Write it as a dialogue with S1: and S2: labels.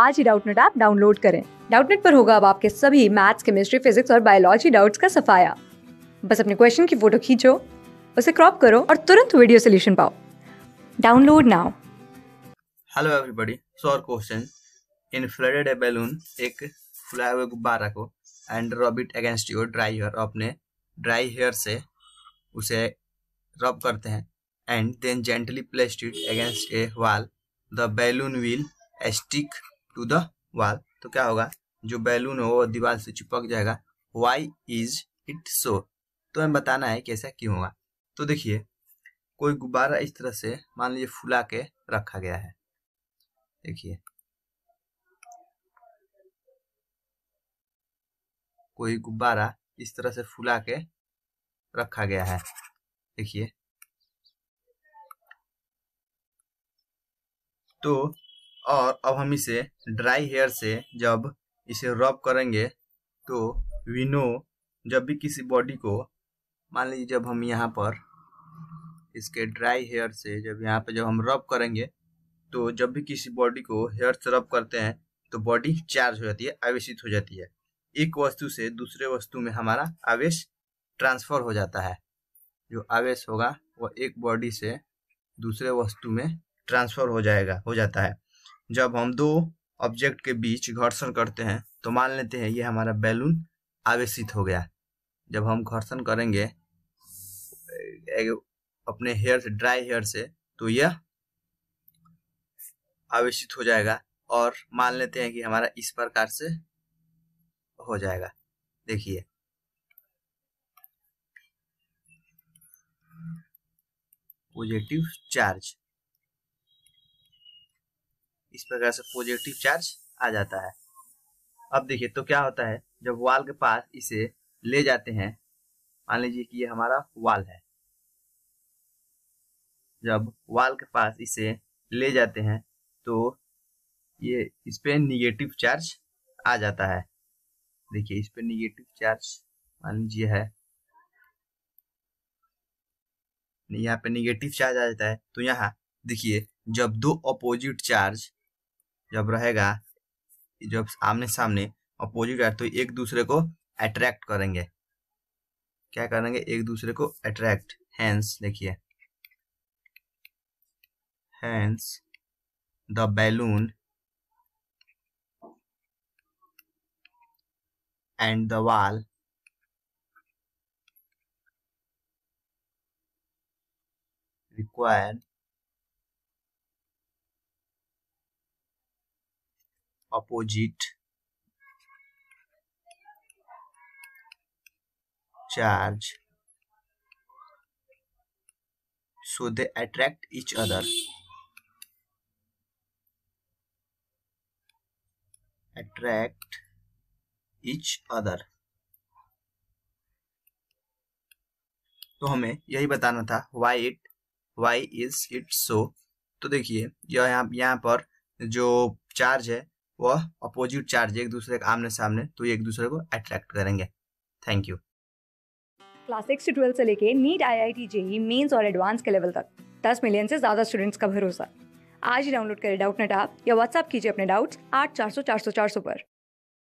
S1: आज ही Doubtnut app download करें डाउटनेट पर होगा अब आपके सभी मैथ्स केमिस्ट्री फिजिक्स और बायोलॉजी डाउट्स का सफाया बस अपने क्वेश्चन की फोटो खींचो उसे क्रॉप करो और तुरंत वीडियो सोल्यूशन पाओ download now hello everybody so our question inflated a balloon एक फुलाए हुए गुब्बारा को and rub it against your dry hair अपने ड्राई हेयर से उसे रब करते हैं and then gently placed it against a wall the balloon will stick to the wall तो क्या होगा जो बैलून हो वो दीवार से चिपक जाएगा वाई इज इट सो तो हमें बताना है कैसा क्यों होगा तो देखिए कोई गुब्बारा इस तरह से मान लीजिए फुला के रखा गया है देखिए कोई गुब्बारा इस तरह से फुला के रखा गया है देखिए तो और अब हम इसे ड्राई हेयर से जब इसे रब करेंगे तो वी नो जब भी किसी बॉडी को मान लीजिए जब हम यहाँ पर इसके ड्राई हेयर से जब यहाँ पर जब हम रब करेंगे तो जब भी किसी बॉडी को हेयर से रब करते हैं तो बॉडी चार्ज हो जाती है आवेशित हो जाती है एक वस्तु से दूसरे वस्तु में हमारा आवेश ट्रांसफर हो जाता है जो आवेश होगा वह एक बॉडी से दूसरे वस्तु में ट्रांसफर हो जाएगा हो जाता है जब हम दो ऑब्जेक्ट के बीच घर्षण करते हैं तो मान लेते हैं ये हमारा बैलून आवेशित हो गया जब हम घर्षण करेंगे अपने हेयर से ड्राई हेयर से तो यह आवेशित हो जाएगा और मान लेते हैं कि हमारा इस प्रकार से हो जाएगा देखिए पॉजिटिव चार्ज इस प्रकार से पॉजिटिव चार्ज आ जाता है अब देखिए तो क्या होता है जब वाल के पास इसे ले जाते हैं मान लीजिए कि ये हमारा वाल है जब वाल के पास इसे ले जाते हैं तो ये इस पर निगेटिव चार्ज आ जाता है देखिए इस पर निगेटिव चार्ज मान लीजिए है यहाँ पे निगेटिव चार्ज आ जाता है तो यहाँ देखिए जब दो अपोजिट चार्ज जब रहेगा जब आमने सामने अपोजिट है तो एक दूसरे को अट्रैक्ट करेंगे क्या करेंगे एक दूसरे को अट्रैक्ट हैंस देखिए hence the balloon and the wall required opposite charge so they attract each other attract each other तो हमें यही बताना था why it why is it so तो देखिए यहाँ पर जो चार्ज है वह अपोजिट चार्ज एक दूसरे के आमने सामने तो एक दूसरे को अट्रैक्ट करेंगे थैंक यू क्लास सिक्स से ट्वेल्थ से लेके NEET I I T JEE mains और एडवांस के लेवल तक दस मिलियन से ज़्यादा स्टूडेंट्स का भरोसा आज ही डाउनलोड करें डाउट नेट आप या व्हाट्सअप कीजिए अपने डाउट्स आठ चार सौ चार सौ चार सौ पर